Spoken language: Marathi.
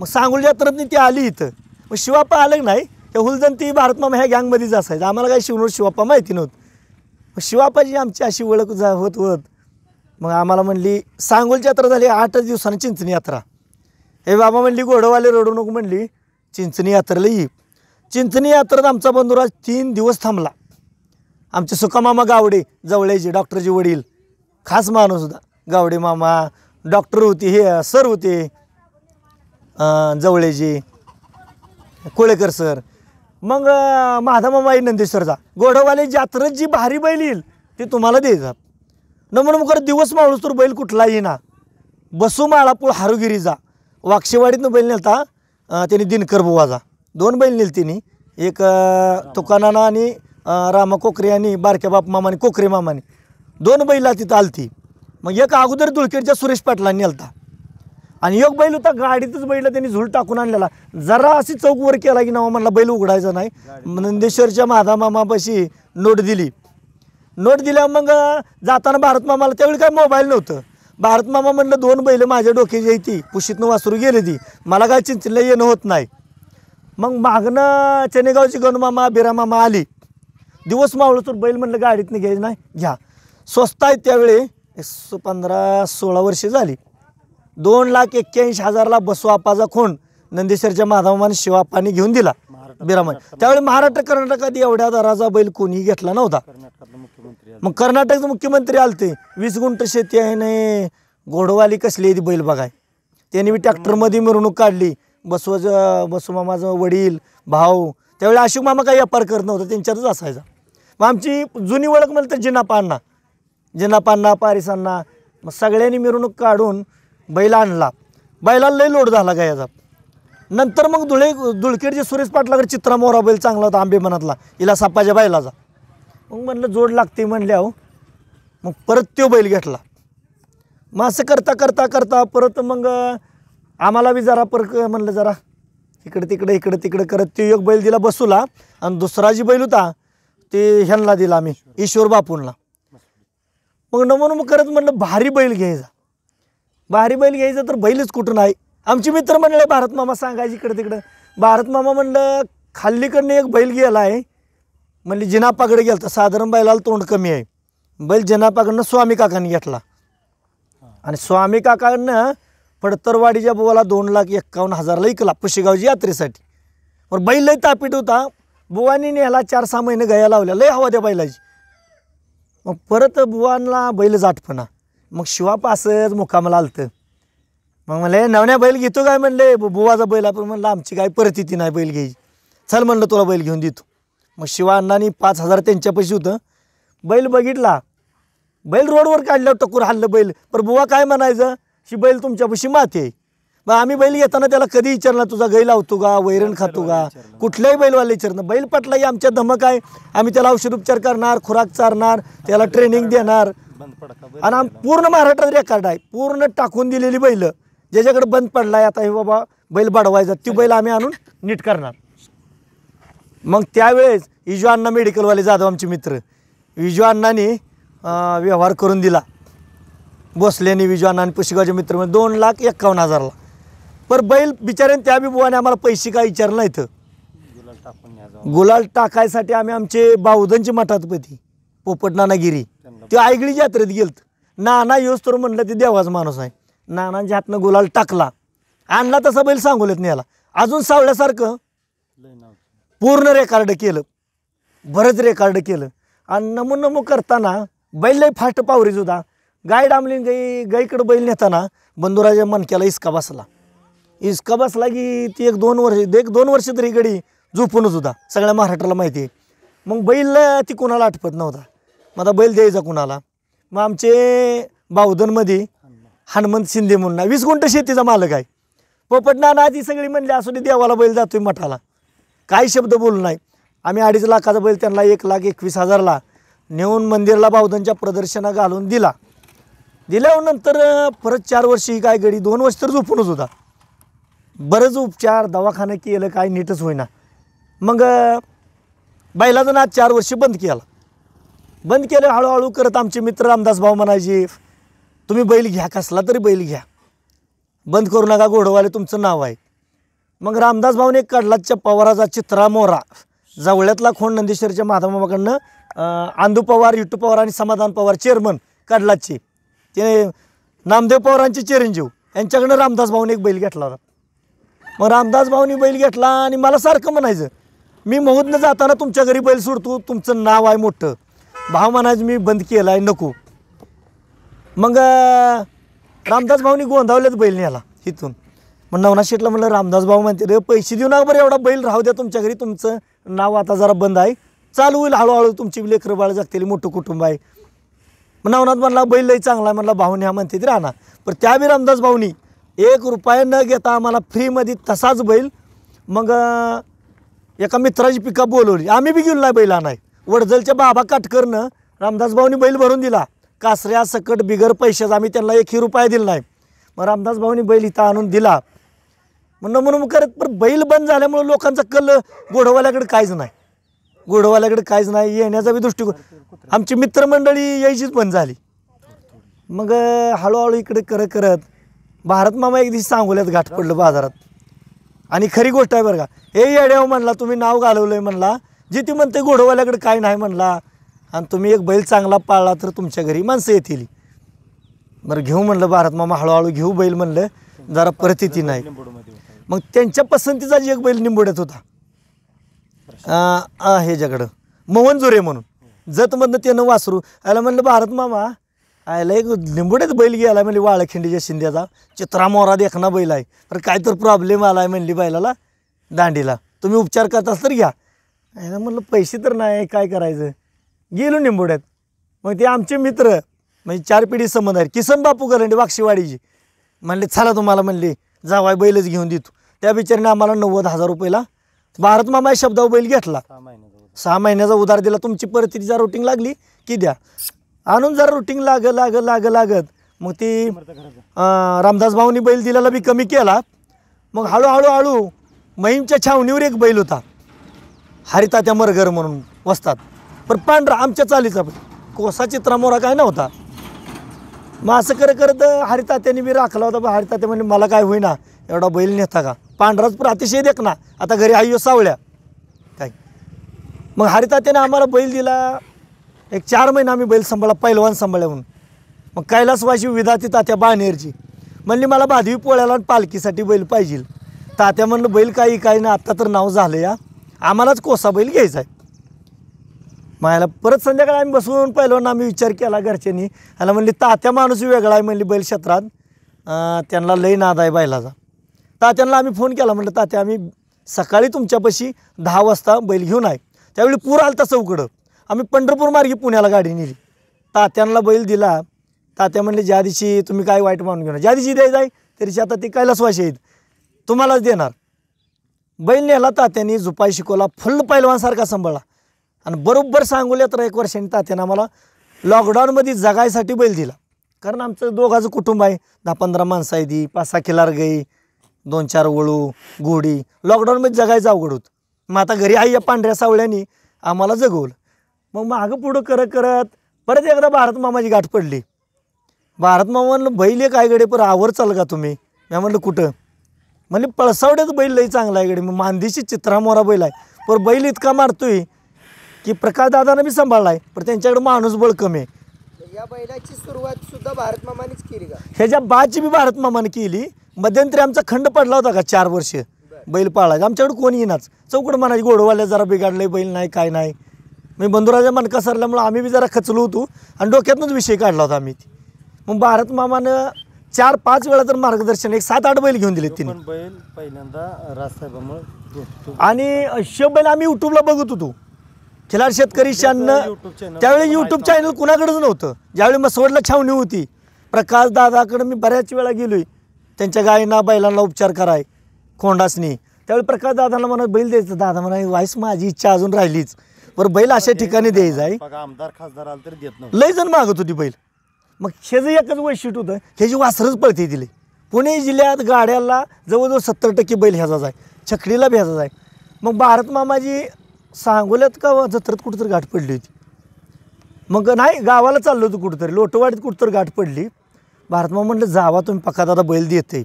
मग सांगोल जत्रातनी ती आली इथं मग शिवाप्पा आलं नाही त्या हुलजन ती मामा ह्या गँगमध्येच असायचं आम्हाला काही शिवनोर शिवाप्पा माहिती नव्हतं मग शिवाप्पाची आमची अशी ओळख जा होत होत मग आम्हाला म्हणली सांगोल यात्रा झाली आठ दिवसानं चिंचणी यात्रा हे बाबा म्हणली गोडवाले रडू नको म्हणली चिंचणी यात्रेला ये चिंचणी यात्रेत आमचा बंधुराज तीन दिवस थांबला आमचे सुकामामा गावडे जवळेचे डॉक्टरचे वडील खास माणूस होता गावडे मामा डॉक्टर होते हे सर होते जवळेजी कोळेकर सर मग नंदेश्वर जा गोडवाले जात्रेत जी भारी बैल येईल ती तुम्हाला जा म्हणून मुखर दिवस मावळूस तर बैल कुठला येईना बसू माळापूळ जा वाक्षेवाडीतनं बैल नेलता त्याने दिनकर बुवाजा दोन बैल नेल तिने एक तुकानाना आणि रामा कोकरे आणि बारक्या बाप मामाने कोकरे मामाने दोन बैला तिथं आलती मग एक अगोदर धुळखेडच्या सुरेश पाटलांनी आलता आणि एक बैल होता गाडीतच बैल त्यांनी झुल टाकून आणलेला जरा अशी चौकवर केला की नवा म्हणला बैल उघडायचा नाही नंदेश्वरच्या माधा मामापाशी नोट दिली नोट दिल्या मग जाताना भारत मामाला त्यावेळी काय मोबाईल नव्हतं भारत मामा म्हणलं दोन बैल माझ्या डोक्याची येते कुशीतनं वासरू गेली ती मला काय चिंचल्या येणं होत नाही मग मागणं चनेगावची गणमामा बिरामामा आली दिवस मावळ तर बैल म्हणलं गाडीतनं घ्यायचं नाही घ्या स्वस्त आहे त्यावेळी पंधरा सोळा वर्षे झाली दोन लाख एक्क्याऐंशी हजारला बसवापाचा खोंड नंदेश्वरच्या माधवमान शिवापाने घेऊन दिला बिरामन त्यावेळी महाराष्ट्र कर्नाटकात एवढ्या दराचा बैल कोणी घेतला नव्हता मग कर्नाटकचे मुख्यमंत्री आलते वीस गुंट शेती आहे नाही गोडवाली कसली ती बैल बघाय त्यांनी मी ट्रॅक्टरमध्ये मिरवणूक काढली बसवज बसू मामाज वडील भाऊ त्यावेळी अशोक मामा काही अपार करत नव्हता त्यांच्यातच असायचा मग आमची जुनी ओळख म्हणलं जिनापांना जिनापांना पारिसांना मग सगळ्यांनी मिरवणूक काढून बैल आणला बैलाला लय लोड झाला याचा नंतर मग धुळे जे सुरेश पाटलाकडे चित्रा मोरा बैल चांगला होता आंबे मनातला हिला सापाच्या बैलाचा मग म्हणलं जोड लागते म्हणले अहो मग परत तो बैल घेतला मग असं करता करता करता परत मग आम्हाला बी जरा परत म्हणलं जरा इकडं तिकडं इकडं तिकडं करत ते एक बैल दिला बसूला आणि दुसरा जी बैल होता ते ह्यांना दिला आम्ही ईश्वर बापूंना मग नमो मग करत म्हणलं भारी बैल घ्यायचा भारी बैल घ्यायचं तर बैलच कुठून आहे आमची मित्र म्हणले भारत मामा सांगायची इकडं तिकडं भारत मामा म्हणलं खाल्लीकडनं एक बैल गेला आहे म्हणजे जिनापाकडे गेलं तर साधारण बैलाला तोंड कमी आहे बैल जिनापाकडनं स्वामी काकाने घेतला आणि स्वामी काकांनं पडतरवाडीच्या बुवाला दोन लाख एक्कावन्न हजारला इकला पुशेगावची यात्रेसाठी पण बैल लय तापीट होता बुवानी नेला चार सहा महिने गया लावल्या लय हवा त्या बैलाची मग परत बुवांना बैल जाटपणा मग शिवापासच मुकामाला आलतं मग म्हणले नवण्या बैल घेतो काय म्हणले बुवाचा बैल आपण म्हणलं आमची काय परिस्थिती नाही बैल घ्यायची चल म्हणलं तुला बैल घेऊन देतो मग शिवा अण्णांनी पाच हजार त्यांच्यापाशी होतं बैल बघितला बैल रोडवर काढल्यावर टकूर हल्लं बैल पण बुवा काय म्हणायचं ही बैल तुमच्यापाशी माती आहे मग आम्ही बैल घेताना त्याला कधी विचारणार तुझा गैल लावतो का वैरण खातो का कुठल्याही बैलवाले विचारणार बैल पटलाही आमच्या धमक आहे आम्ही त्याला औषध उपचार करणार खुराक चारणार त्याला ट्रेनिंग देणार आणि आम पूर्ण महाराष्ट्रात रेकॉर्ड आहे पूर्ण टाकून दिलेली बैल ज्याच्याकडे बंद पडलाय आता हे बाबा बैल बडवायचा ती बैल आम्ही आणून नीट करणार मग त्यावेळेस इजू अण्णा मेडिकलवाले जाधव आमचे मित्र विजू अण्णाने व्यवहार करून दिला बसल्याने विजू अण्णा आणि पुशिकाचे मित्र दोन लाख एक्कावन्न हजारला पर बैल बिचाऱ्याने त्या बिबुवाने आम्हाला पैसे काय विचारलं इथं गुलाल टाकायसाठी आम्ही आमचे मठात मठात पोपट नानागिरी ते आयगडी जत्रेत गेलत नाना योज तर म्हणलं ते देवाच माणूस आहे नानांच्या हातनं गुलाल टाकला आणला तसा बैल नाही न्यायला अजून सावल्यासारखं पूर्ण रेकॉर्ड केलं बरंच रेकॉर्ड केलं आणि नमो नमो करताना बैल लय फास्ट पावरीच सुद्धा गाईड डांबली गाई गाईकडं बैल नेताना बंधुराजा मनक्याला इसका बसला इसका बसला की ती एक दोन वर्ष एक दोन वर्ष तरी गडी झोपूनच होता सगळ्या महाराष्ट्राला माहिती आहे मग बैल ती कोणाला आठवत नव्हता मग आता बैल द्यायचा कुणाला मग आमचे बावधनमध्ये हनुमंत शिंदे म्हणून वीस गुंट शेतीचा मालक आहे ना आधी सगळी म्हणली असून देवाला बैल जातोय मठाला काही शब्द बोलू नाही आम्ही अडीच लाखाचा बैल त्यांना एक लाख एकवीस हजारला नेऊन मंदिरला बावधनच्या प्रदर्शना घालून दिला दिल्यानंतर परत चार वर्षी काय गडी दोन वर्ष तर झोपूनच होता बरंच उपचार दवाखाने केलं काय नीटच होईना मग बैलाचं आज चार वर्ष बंद केला बंद केलं हळूहळू करत आमचे मित्र रामदास भाऊ म्हणायचे तुम्ही बैल घ्या कसला तरी बैल घ्या बंद करू नका घोडवाले तुमचं नाव आहे मग रामदास भाऊने कडलाच्या पवाराचा चित्रा मोरा जवळ्यातला खोंड नंदेश्वरच्या माधामामाकडनं आंदू पवार युट्टू पवार आणि समाधान पवार चेअरमन कडलाचे ते नामदेव पवारांचे चिरंजीव यांच्याकडनं रामदास भाऊने एक बैल घेतला होता मग रामदास भाऊनी बैल घेतला आणि मला सारखं म्हणायचं मी मोहनं जाताना तुमच्या घरी बैल सोडतो तुमचं नाव आहे मोठं भाऊ म्हणायचं मी बंद केलं आहे नको मग रामदास भाऊनी गोंधावलेच बैल न्यायला इथून मग नवनाथ शेटला म्हणलं रामदास भाऊ म्हणते रे पैसे देऊ नका बरं एवढा बैल राहू द्या तुमच्या घरी तुमचं नाव आता जरा बंद आहे चालू होईल हळूहळू तुमची लेकरं बाळ जगतील मोठं कुटुंब आहे मग नवनाथ म्हणला बैल लई चांगला आहे म्हणला भाऊनी हा म्हणते राहणार पण त्या रामदास भाऊनी एक रुपया न घेता आम्हाला फ्रीमध्ये तसाच बैल मग एका मित्राची पिकअप बोलवली आम्ही बी गेलो नाही बैल नाही वडजलच्या बाबा काटकरनं रामदास भाऊनी बैल भरून दिला कासऱ्या सकट बिगर पैशाचा आम्ही त्यांना एकही रुपया दिला नाही मग रामदास भाऊनी बैल इथं आणून दिला म्हणून म्हणून करत पण बैल बंद झाल्यामुळं लोकांचा कल गोढवाल्याकडे काहीच नाही गोढवाल्याकडे काहीच नाही येण्याचा बी दृष्टिकोन आमची मित्रमंडळी यायचीच बंद झाली मग हळूहळू इकडे करत करत भारत मामा एक दिवस सांगोल्यात घाट पडलं बाजारात आणि खरी गोष्ट आहे बरं का ए येड्याव म्हणला तुम्ही नाव घालवलं आहे म्हणला जे ती म्हणते घोडवाल्याकडे काय नाही म्हणला आणि तुम्ही एक बैल चांगला पाळला तर तुमच्या घरी माणसं येतील बरं घेऊ म्हणलं भारत मामा हळूहळू घेऊ बैल म्हणलं जरा परिस्थिती नाही मग त्यांच्या पसंतीचा जी एक बैल निंबोड्यात होता हे जगड मोहन जोरे म्हणून जतमधनं त्यानं वासरू याला म्हणलं भारत मामा आयला एक निंबुड्यात बैल गेला म्हणजे वाळखिंडीच्या शिंद्याचा चित्रा मोरा देखना बैल आहे तर काय तर प्रॉब्लेम आला आहे म्हणली बैलाला दांडीला तुम्ही उपचार करतास तर घ्या ना म्हटलं पैसे तर नाही काय करायचं गेलो निंबुड्यात मग ते आमचे मित्र म्हणजे चार पिढी संबंध आहे किसन बापू करंडे वाक्षीवाडीची म्हणले चला तुम्हाला म्हणले जावाय बैलच घेऊन देतो त्या बिचारीने आम्हाला नव्वद हजार रुपयाला भारत मामा या शब्दावर बैल घेतला सहा महिन्याचा उधार दिला तुमची परिस्थिती जर रोटिंग लागली की द्या आणून जरा रुटीन लाग लाग लाग लागत मग ती रामदास भाऊनी बैल दिलेला बी कमी केला मग हळूहळू हळू महिमच्या छावणीवर एक बैल होता हरितात्या मरगर म्हणून वसतात पण पांढरा आमच्या चालीचा कोसा चित्रामोरा काय नव्हता मग असं करत करत हरितात्याने मी राखला होता पण हरितात्या म्हणजे मला काय होईना एवढा बैल नेता का पांढराच पण अतिशय देख ना आता घरी आईयो सावळ्या काय मग हरितात्याने आम्हाला बैल दिला एक चार महिना आम्ही बैल सांभाळा पैलवान सांभाळला म्हणून मग कैलासवाशी ती तात्या बाणेरची म्हणली मला भादवी पोळ्याला पालखीसाठी बैल पाहिजे तात्या म्हणलं बैल काही काही नाही आत्ता तर नाव झालं या आम्हालाच कोसा बैल घ्यायचा आहे मायाला परत संध्याकाळी आम्ही बसून पहिलवान आम्ही विचार केला घरच्यांनी ह्याला म्हणली तात्या माणूस वेगळा आहे म्हणली बैल क्षेत्रात त्यांना लय नाद आहे बैलाचा तात्यांना आम्ही फोन केला म्हटलं तात्या आम्ही सकाळी तुमच्यापाशी दहा वाजता बैल घेऊन आहे त्यावेळी पूर आलता चौकडं आम्ही पंढरपूर मार्गी पुण्याला गाडी नेली तात्यांना बैल दिला तात्या म्हणले ज्या दिवशी तुम्ही काय वाईट मानून घेणार ज्या दिवशी द्यायचं आहे तरीशी आता आता ते कैलासवाशी आहेत तुम्हालाच देणार बैल नेला तात्याने झुपाय शिकवला फुल पैलवानसारखा सांभाळला आणि बरोबर सांगूल्या तर एक वर्षाने तात्यानं आम्हाला लॉकडाऊनमध्ये जगायसाठी बैल दिला कारण आमचं दोघाचं कुटुंब आहे दहा पंधरा माणसं आहे ती पाच सहा किलार गई दोन चार वळू घोडी लॉकडाऊनमध्ये जगायचं अवघड होत मग आता घरी आई या पांढऱ्या सावळ्याने आम्हाला जगवलं मग मागं पुढं करत करत परत एकदा भारत मामाची गाठ पडली भारत मामा म्हणलं बैल एक गडे पर आवर चाल का तुम्ही मी म्हणलं कुठं म्हणजे पळसावड्यात बैल लई चांगला आहे गडे मी मांदीशी चित्रामोरा बैल आहे पर बैल इतका मारतोय की प्रकाशदादानं बी सांभाळला आहे पण त्यांच्याकडे माणूस बळ कमी आहे या बैलाची सुरुवात सुद्धा भारत मामानेच केली का ह्याच्या बाची मी भारत मामाने केली मध्यंतरी आमचा खंड पडला होता का चार वर्ष बैल पाळायचा आमच्याकडे कोणी येणार चौकड म्हणायची गोडवाल्या जरा बिघाडलंय बैल नाही काय नाही म्हणजे बंधुराजा मणका सरल्यामुळं आम्ही बी जरा खचलो होतो आणि डोक्यातूनच विषय काढला होता आम्ही मग भारत मामानं चार पाच वेळा तर मार्गदर्शन एक सात आठ बैल घेऊन दिले तिने बैल पहिल्यांदा आणि शेप बैल आम्ही युट्यूबला बघत होतो खिलाड शेतकरी शान त्यावेळी यूट्यूब चॅनल कुणाकडेच नव्हतं ज्यावेळी मसवडला छावणी होती प्रकाश दादाकडं मी बऱ्याच वेळा गेलोय त्यांच्या गायींना बैलांना उपचार कराय कोंडासनी त्यावेळी प्रकाश दादांना म्हणा बैल द्यायचं दादा म्हणा वाईस माझी इच्छा अजून राहिलीच बरं बैल अशा ठिकाणी द्यायचा आहे आमदार खासदार आला तरी देत नाही लय जण मागत होती बैल मग शेज एकच वैशिष्ट होतं ह्याची वासरच पळते दिली पुणे जिल्ह्यात गाड्याला जवळजवळ सत्तर टक्के बैल ह्याचाच आहे छकडीला बी आहे मग भारत मामाजी सांगोल्यात का जत्रत कुठंतरी गाठ पडली होती मग नाही गावाला चाललो होतो कुठंतरी लोटवाडीत कुठंतरी गाठ पडली भारत मामा म्हटलं जावा तुम्ही पक्का दादा बैल देत